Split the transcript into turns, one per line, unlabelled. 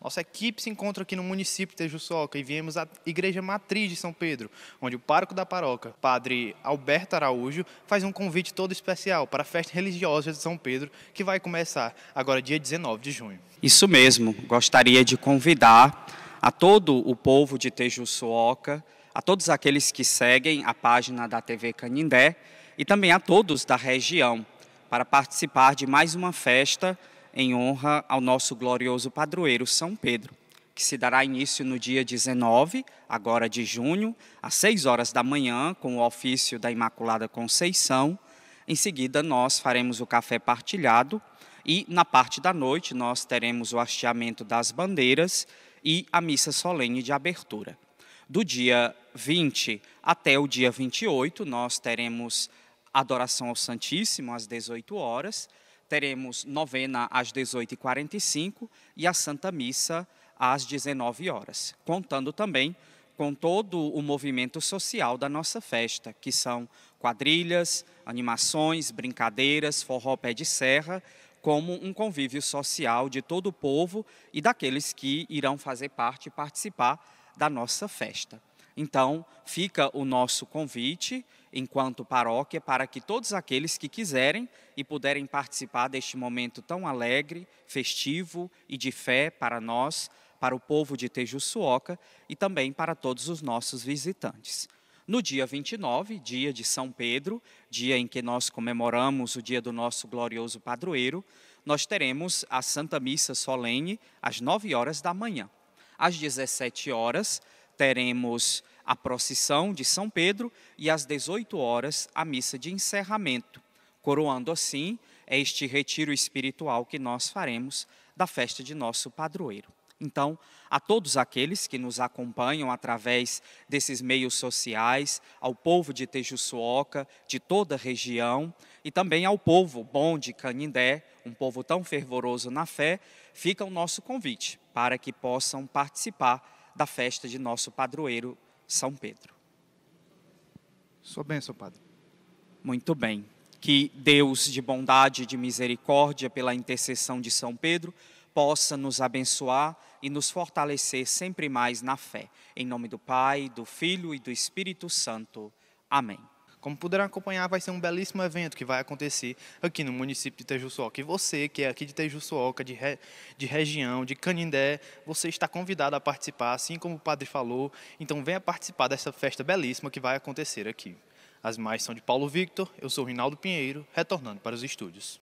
Nossa equipe se encontra aqui no município de Tejuçoca e viemos à Igreja Matriz de São Pedro, onde o pároco da paróquia, padre Alberto Araújo, faz um convite todo especial para a festa religiosa de São Pedro, que vai começar agora dia 19 de junho.
Isso mesmo, gostaria de convidar a todo o povo de Tejuçoca, a todos aqueles que seguem a página da TV Canindé e também a todos da região para participar de mais uma festa em honra ao nosso glorioso padroeiro São Pedro, que se dará início no dia 19, agora de junho, às 6 horas da manhã, com o ofício da Imaculada Conceição. Em seguida, nós faremos o café partilhado e, na parte da noite, nós teremos o hasteamento das bandeiras e a missa solene de abertura. Do dia 20 até o dia 28, nós teremos adoração ao Santíssimo às 18 horas teremos novena às 18h45 e a Santa Missa às 19 horas, contando também com todo o movimento social da nossa festa, que são quadrilhas, animações, brincadeiras, forró pé de serra, como um convívio social de todo o povo e daqueles que irão fazer parte e participar da nossa festa. Então, fica o nosso convite, enquanto paróquia, para que todos aqueles que quiserem e puderem participar deste momento tão alegre, festivo e de fé para nós, para o povo de Tejuçuoca e também para todos os nossos visitantes. No dia 29, dia de São Pedro, dia em que nós comemoramos o dia do nosso glorioso padroeiro, nós teremos a Santa Missa Solene às 9 horas da manhã. Às 17 horas, teremos a procissão de São Pedro e às 18 horas a missa de encerramento, coroando assim é este retiro espiritual que nós faremos da festa de nosso padroeiro. Então, a todos aqueles que nos acompanham através desses meios sociais, ao povo de Tejuçuoca, de toda a região, e também ao povo bom de Canindé, um povo tão fervoroso na fé, fica o nosso convite para que possam participar da festa de nosso padroeiro São Pedro. Sua bênção, Padre. Muito bem. Que Deus de bondade e de misericórdia, pela intercessão de São Pedro, possa nos abençoar e nos fortalecer sempre mais na fé. Em nome do Pai, do Filho e do Espírito Santo. Amém. Como puderam acompanhar, vai ser um belíssimo evento que vai acontecer
aqui no município de Tejuçuoca. E você, que é aqui de Tejuçuoca, de, re... de região, de Canindé, você está convidado a participar, assim como o padre falou. Então venha participar dessa festa belíssima que vai acontecer aqui. As mais são de Paulo Victor, eu sou Rinaldo Pinheiro, retornando para os estúdios.